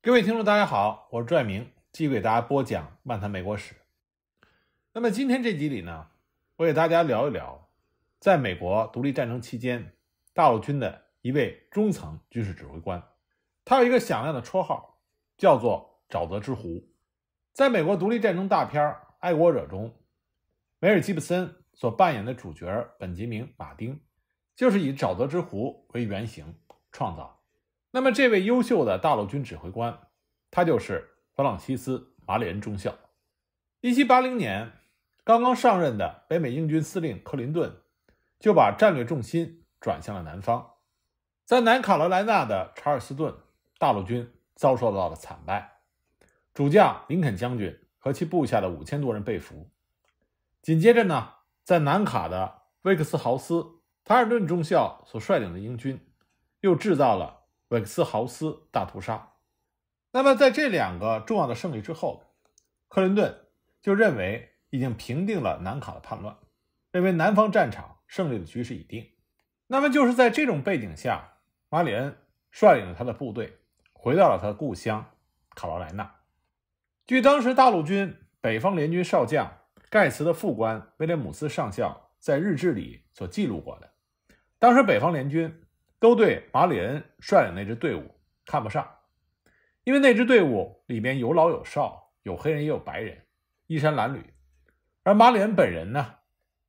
各位听众，大家好，我是拽明，继续给大家播讲漫谈美国史。那么今天这集里呢，我给大家聊一聊，在美国独立战争期间，大陆军的一位中层军事指挥官，他有一个响亮的绰号，叫做“沼泽之狐”。在《美国独立战争》大片《爱国者》中，梅尔吉布森所扮演的主角本杰明·马丁，就是以“沼泽之狐”为原型创造。那么，这位优秀的大陆军指挥官，他就是弗朗西斯·马里恩中校。一七八零年，刚刚上任的北美英军司令克林顿，就把战略重心转向了南方，在南卡罗来纳的查尔斯顿，大陆军遭受到了惨败，主将林肯将军和其部下的五千多人被俘。紧接着呢，在南卡的威克斯豪斯·塔尔顿中校所率领的英军，又制造了。韦克斯豪斯大屠杀。那么，在这两个重要的胜利之后，克林顿就认为已经平定了南卡的叛乱，认为南方战场胜利的局势已定。那么，就是在这种背景下，马里恩率领了他的部队回到了他的故乡卡罗莱纳。据当时大陆军北方联军少将盖茨的副官威廉姆斯上校在日志里所记录过的，当时北方联军。都对马里恩率领那支队伍看不上，因为那支队伍里边有老有少，有黑人也有白人，衣衫褴褛。而马里恩本人呢，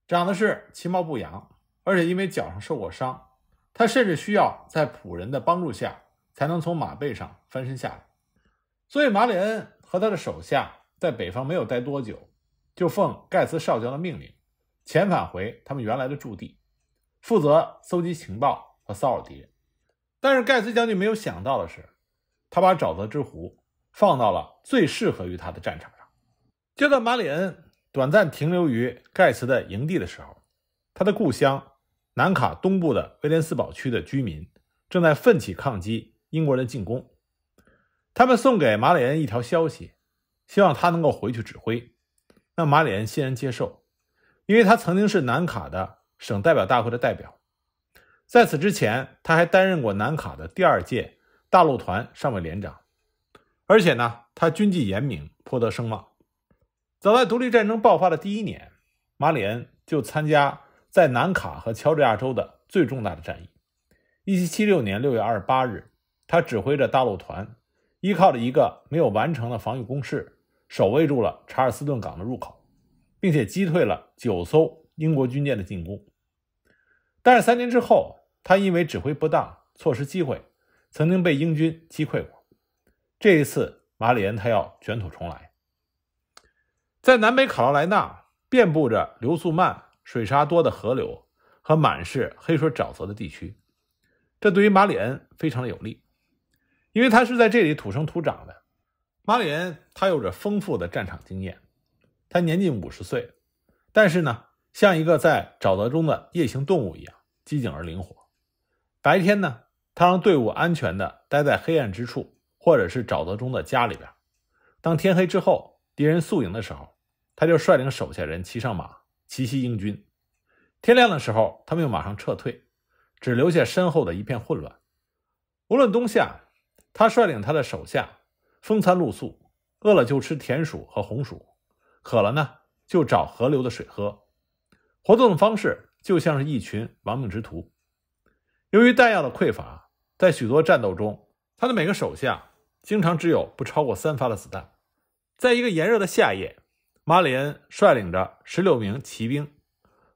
长得是其貌不扬，而且因为脚上受过伤，他甚至需要在仆人的帮助下才能从马背上翻身下来。所以，马里恩和他的手下在北方没有待多久，就奉盖茨少将的命令，遣返回他们原来的驻地，负责搜集情报。和骚扰敌人，但是盖茨将军没有想到的是，他把沼泽之湖放到了最适合于他的战场上。就在马里恩短暂停留于盖茨的营地的时候，他的故乡南卡东部的威廉斯堡区的居民正在奋起抗击英国人的进攻。他们送给马里恩一条消息，希望他能够回去指挥。那马里恩欣然接受，因为他曾经是南卡的省代表大会的代表。在此之前，他还担任过南卡的第二届大陆团上尉连长，而且呢，他军纪严明，颇得声望。早在独立战争爆发的第一年，马里恩就参加在南卡和乔治亚州的最重大的战役。1776年6月28日，他指挥着大陆团，依靠着一个没有完成的防御工事，守卫住了查尔斯顿港的入口，并且击退了九艘英国军舰的进攻。但是三年之后。他因为指挥不当错失机会，曾经被英军击溃过。这一次，马里恩他要卷土重来。在南北卡罗莱纳，遍布着流速慢、水沙多的河流和满是黑水沼泽的地区，这对于马里恩非常的有利，因为他是在这里土生土长的。马里恩他有着丰富的战场经验，他年近五十岁，但是呢，像一个在沼泽中的夜行动物一样机警而灵活。白天呢，他让队伍安全的待在黑暗之处，或者是沼泽中的家里边。当天黑之后，敌人宿营的时候，他就率领手下人骑上马，奇袭英军。天亮的时候，他们又马上撤退，只留下身后的一片混乱。无论冬夏，他率领他的手下，风餐露宿，饿了就吃田鼠和红薯，渴了呢就找河流的水喝。活动的方式就像是一群亡命之徒。由于弹药的匮乏，在许多战斗中，他的每个手下经常只有不超过三发的子弹。在一个炎热的夏夜，马里恩率领着十六名骑兵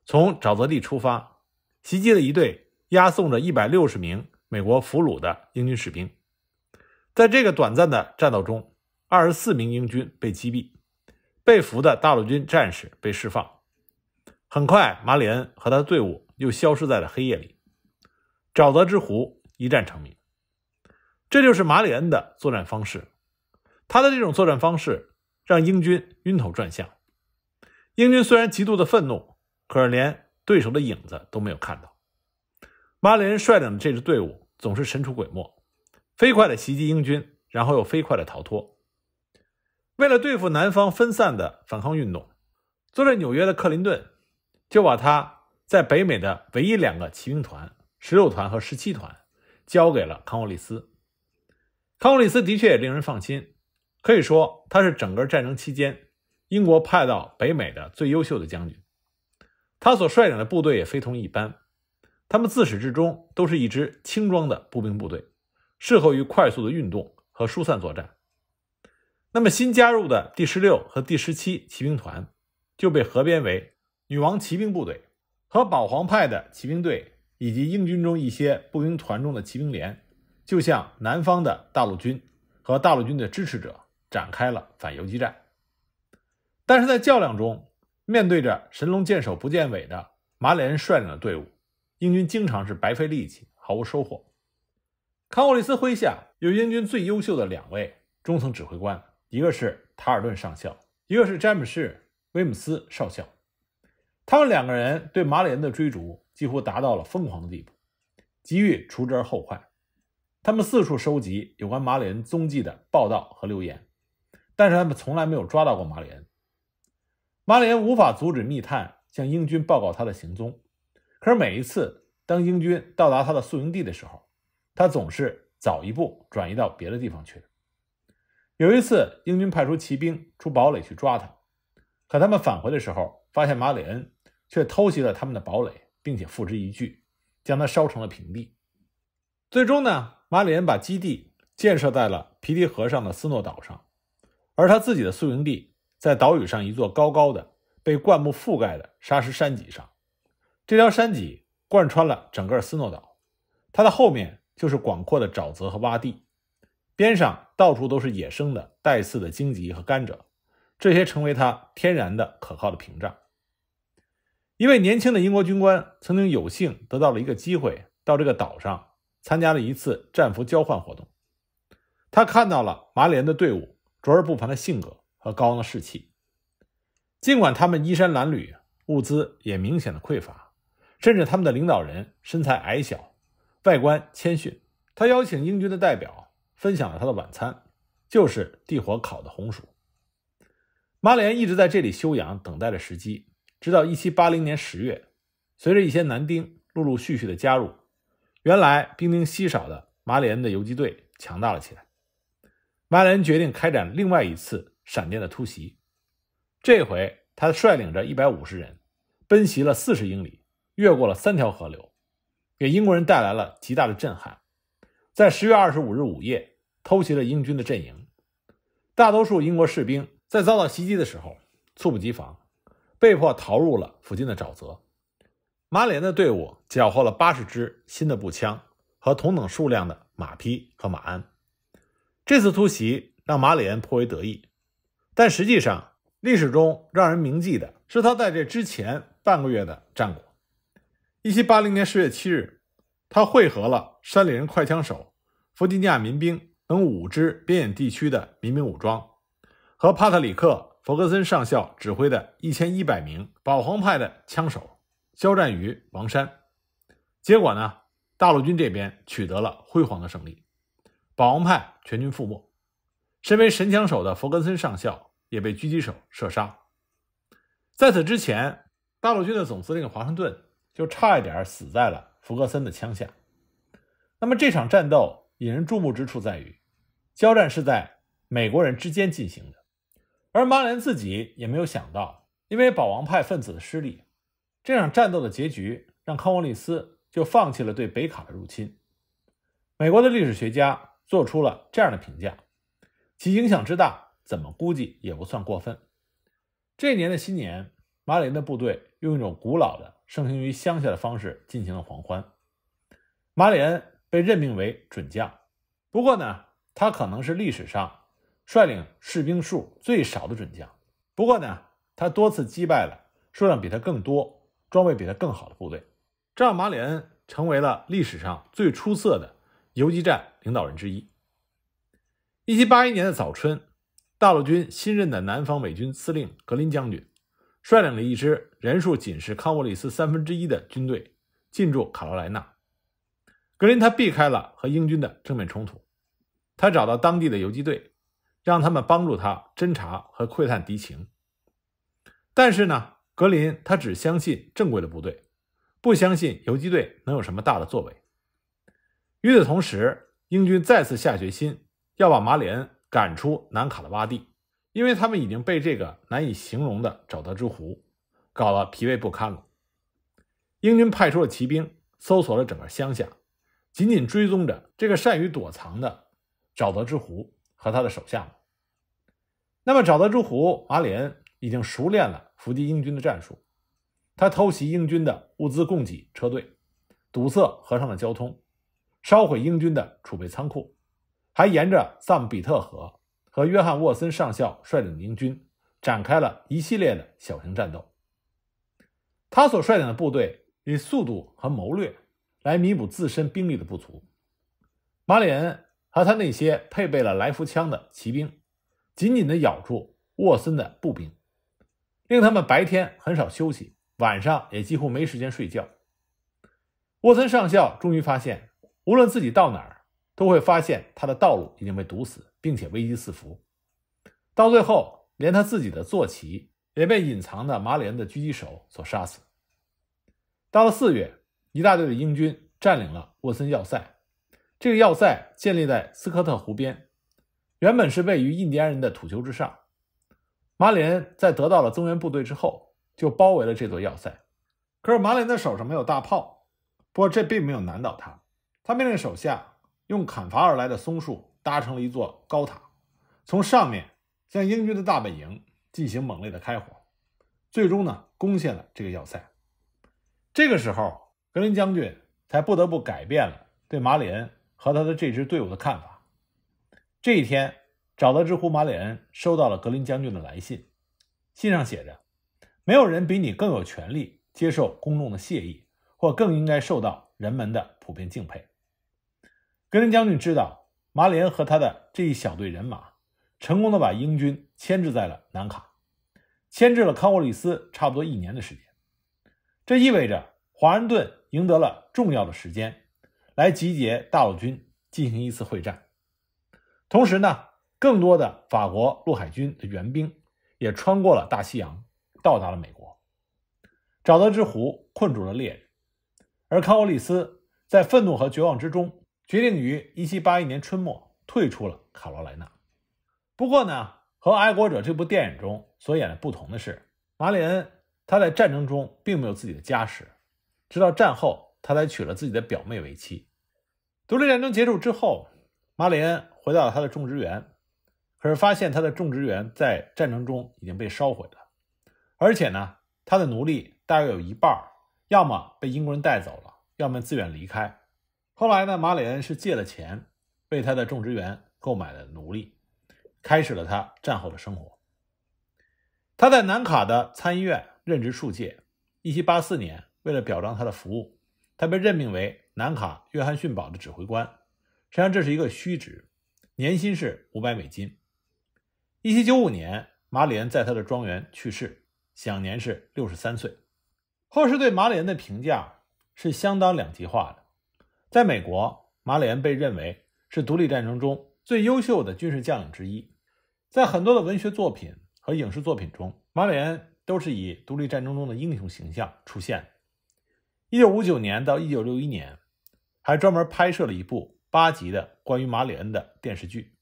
从沼泽地出发，袭击了一队押送着一百六十名美国俘虏的英军士兵。在这个短暂的战斗中，二十四名英军被击毙，被俘的大陆军战士被释放。很快，马里恩和他的队伍又消失在了黑夜里。沼泽之狐一战成名，这就是马里恩的作战方式。他的这种作战方式让英军晕头转向。英军虽然极度的愤怒，可是连对手的影子都没有看到。马里恩率领的这支队伍总是神出鬼没，飞快的袭击英军，然后又飞快的逃脱。为了对付南方分散的反抗运动，坐在纽约的克林顿就把他在北美的唯一两个骑兵团。十六团和十七团交给了康沃利斯。康沃利斯的确也令人放心，可以说他是整个战争期间英国派到北美的最优秀的将军。他所率领的部队也非同一般，他们自始至终都是一支轻装的步兵部队，适合于快速的运动和疏散作战。那么新加入的第十六和第十七骑兵团就被合编为女王骑兵部队和保皇派的骑兵队。以及英军中一些步兵团中的骑兵连，就向南方的大陆军和大陆军的支持者展开了反游击战。但是在较量中，面对着神龙见首不见尾的马里恩率领的队伍，英军经常是白费力气，毫无收获。康沃利斯麾下有英军最优秀的两位中层指挥官，一个是塔尔顿上校，一个是詹姆斯·威姆斯少校。他们两个人对马里恩的追逐。几乎达到了疯狂的地步，急于除之而后快。他们四处收集有关马里恩踪迹的报道和留言，但是他们从来没有抓到过马里恩。马里恩无法阻止密探向英军报告他的行踪，可是每一次当英军到达他的宿营地的时候，他总是早一步转移到别的地方去有一次，英军派出骑兵出堡垒去抓他，可他们返回的时候，发现马里恩却偷袭了他们的堡垒。并且付之一炬，将它烧成了平地。最终呢，马里恩把基地建设在了皮蒂河上的斯诺岛上，而他自己的宿营地在岛屿上一座高高的、被灌木覆盖的沙石山脊上。这条山脊贯穿了整个斯诺岛，它的后面就是广阔的沼泽和洼地，边上到处都是野生的带刺的荆棘和甘蔗，这些成为他天然的可靠的屏障。一位年轻的英国军官曾经有幸得到了一个机会，到这个岛上参加了一次战俘交换活动。他看到了马里安的队伍卓尔不凡的性格和高昂的士气，尽管他们衣衫褴褛，物资也明显的匮乏，甚至他们的领导人身材矮小，外观谦逊。他邀请英军的代表分享了他的晚餐，就是地火烤的红薯。马里安一直在这里休养，等待着时机。直到一七八零年十月，随着一些男丁陆陆续续的加入，原来兵丁稀少的马里恩的游击队强大了起来。马里恩决定开展另外一次闪电的突袭，这回他率领着一百五十人，奔袭了四十英里，越过了三条河流，给英国人带来了极大的震撼。在十月二十五日午夜，偷袭了英军的阵营。大多数英国士兵在遭到袭击的时候猝不及防。被迫逃入了附近的沼泽。马里安的队伍缴获了八十支新的步枪和同等数量的马匹和马鞍。这次突袭让马里安颇为得意，但实际上，历史中让人铭记的是他在这之前半个月的战果。1780年10月7日，他会合了山里人快枪手、弗吉尼亚民兵等五支边远地区的民兵武装，和帕特里克。弗格森上校指挥的一千一百名保皇派的枪手交战于王山，结果呢，大陆军这边取得了辉煌的胜利，保皇派全军覆没。身为神枪手的弗格森上校也被狙击手射杀。在此之前，大陆军的总司令华盛顿就差一点死在了弗格森的枪下。那么这场战斗引人注目之处在于，交战是在美国人之间进行的。而马里恩自己也没有想到，因为保王派分子的失利，这场战斗的结局让康沃利斯就放弃了对北卡的入侵。美国的历史学家做出了这样的评价，其影响之大，怎么估计也不算过分。这年的新年，马里恩的部队用一种古老的盛行于乡下的方式进行了狂欢。马里恩被任命为准将，不过呢，他可能是历史上。率领士兵数最少的准将，不过呢，他多次击败了数量比他更多、装备比他更好的部队，这让马里恩成为了历史上最出色的游击战领导人之一。一七八一年的早春，大陆军新任的南方美军司令格林将军，率领了一支人数仅是康沃里斯三分之一的军队进驻卡罗莱纳。格林他避开了和英军的正面冲突，他找到当地的游击队。让他们帮助他侦查和窥探敌情，但是呢，格林他只相信正规的部队，不相信游击队能有什么大的作为。与此同时，英军再次下决心要把马里恩赶出南卡的洼地，因为他们已经被这个难以形容的沼泽之湖搞得疲惫不堪了。英军派出了骑兵，搜索了整个乡下，紧紧追踪着这个善于躲藏的沼泽之湖。和他的手下们。那么，沼泽之虎马里恩已经熟练了伏击英军的战术。他偷袭英军的物资供给车队，堵塞河上的交通，烧毁英军的储备仓库，还沿着赞比特河和约翰沃森上校率领英军展开了一系列的小型战斗。他所率领的部队以速度和谋略来弥补自身兵力的不足。马里恩。和他那些配备了来福枪的骑兵，紧紧地咬住沃森的步兵，令他们白天很少休息，晚上也几乎没时间睡觉。沃森上校终于发现，无论自己到哪儿，都会发现他的道路已经被堵死，并且危机四伏。到最后，连他自己的坐骑也被隐藏的马里恩的狙击手所杀死。到了四月，一大队的英军占领了沃森要塞。这个要塞建立在斯科特湖边，原本是位于印第安人的土丘之上。马里恩在得到了增援部队之后，就包围了这座要塞。可是马里恩的手上没有大炮，不过这并没有难倒他。他命令手下用砍伐而来的松树搭成了一座高塔，从上面向英军的大本营进行猛烈的开火，最终呢攻陷了这个要塞。这个时候，格林将军才不得不改变了对马里恩。和他的这支队伍的看法。这一天，找到知乎马里恩收到了格林将军的来信，信上写着：“没有人比你更有权利接受公众的谢意，或更应该受到人们的普遍敬佩。”格林将军知道，马里恩和他的这一小队人马成功的把英军牵制在了南卡，牵制了康沃里斯差不多一年的时间。这意味着华盛顿赢得了重要的时间。来集结大陆军进行一次会战，同时呢，更多的法国陆海军的援兵也穿过了大西洋，到达了美国。沼泽之湖困住了猎人，而康沃里斯在愤怒和绝望之中，决定于1781年春末退出了卡罗莱纳。不过呢，和《爱国者》这部电影中所演的不同的是，玛丽恩她在战争中并没有自己的家室，直到战后。他才娶了自己的表妹为妻。独立战争结束之后，马里恩回到了他的种植园，可是发现他的种植园在战争中已经被烧毁了，而且呢，他的奴隶大约有一半要么被英国人带走了，要么自愿离开。后来呢，马里恩是借了钱为他的种植园购买了奴隶，开始了他战后的生活。他在南卡的参议院任职数届。一七八四年，为了表彰他的服务。他被任命为南卡约翰逊堡的指挥官，实际上这是一个虚职，年薪是五百美金。一七九五年，马里恩在他的庄园去世，享年是六十三岁。后世对马里恩的评价是相当两极化的。在美国，马里恩被认为是独立战争中最优秀的军事将领之一，在很多的文学作品和影视作品中，马里恩都是以独立战争中的英雄形象出现。一九五九年到一九六一年，还专门拍摄了一部八集的关于马里恩的电视剧。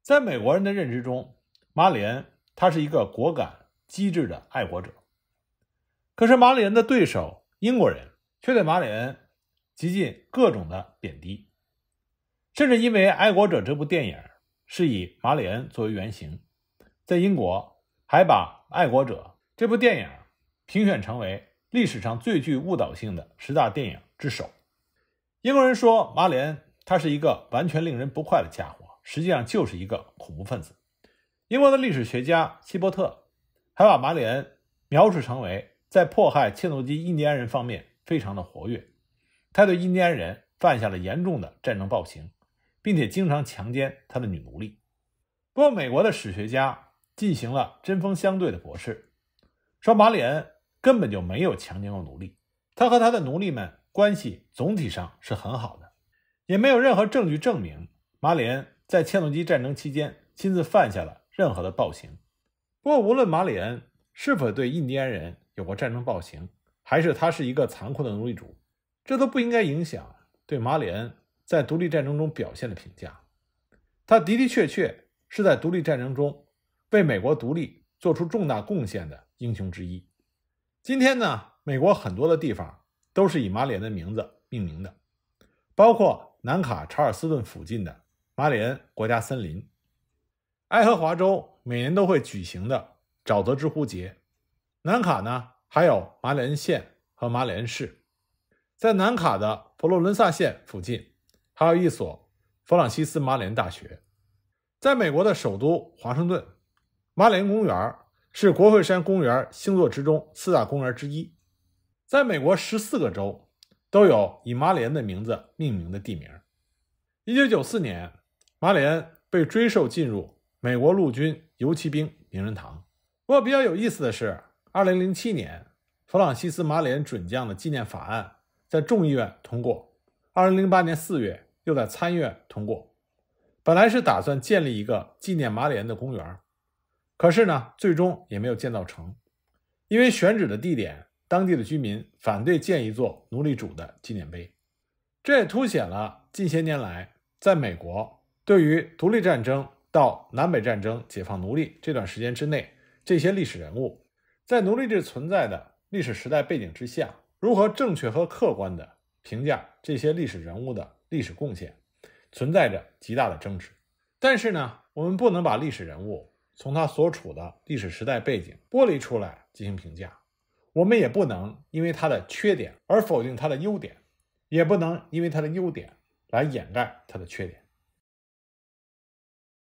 在美国人的认知中，马里恩他是一个果敢、机智的爱国者。可是马里恩的对手英国人却对马里恩极尽各种的贬低，甚至因为《爱国者》这部电影是以马里恩作为原型，在英国还把《爱国者》这部电影评选成为。历史上最具误导性的十大电影之首。英国人说，马里恩他是一个完全令人不快的家伙，实际上就是一个恐怖分子。英国的历史学家希伯特还把马里恩描述成为在迫害切诺基印第安人方面非常的活跃，他对印第安人犯下了严重的战争暴行，并且经常强奸他的女奴隶。不过，美国的史学家进行了针锋相对的驳斥，说马里恩。根本就没有强奸过奴隶，他和他的奴隶们关系总体上是很好的，也没有任何证据证明马里恩在切诺基战争期间亲自犯下了任何的暴行。不过，无论马里恩是否对印第安人有过战争暴行，还是他是一个残酷的奴隶主，这都不应该影响对马里恩在独立战争中表现的评价。他的的确确是在独立战争中为美国独立做出重大贡献的英雄之一。今天呢，美国很多的地方都是以马里恩的名字命名的，包括南卡查尔斯顿附近的马里恩国家森林，爱荷华州每年都会举行的沼泽之湖节，南卡呢还有马里恩县和马里恩市，在南卡的佛罗伦萨县附近还有一所弗朗西斯马里恩大学，在美国的首都华盛顿，马里恩公园是国会山公园星座之中四大公园之一，在美国十四个州都有以马里恩的名字命名的地名。一九九四年，马里恩被追授进入美国陆军游骑兵名人堂。不过，比较有意思的是，二零零七年弗朗西斯·马里恩准将的纪念法案在众议院通过，二零零八年四月又在参议院通过。本来是打算建立一个纪念马里恩的公园。可是呢，最终也没有建造成，因为选址的地点，当地的居民反对建一座奴隶主的纪念碑。这也凸显了近些年来，在美国对于独立战争到南北战争解放奴隶这段时间之内，这些历史人物在奴隶制存在的历史时代背景之下，如何正确和客观的评价这些历史人物的历史贡献，存在着极大的争执。但是呢，我们不能把历史人物。从他所处的历史时代背景剥离出来进行评价，我们也不能因为他的缺点而否定他的优点，也不能因为他的优点来掩盖他的缺点。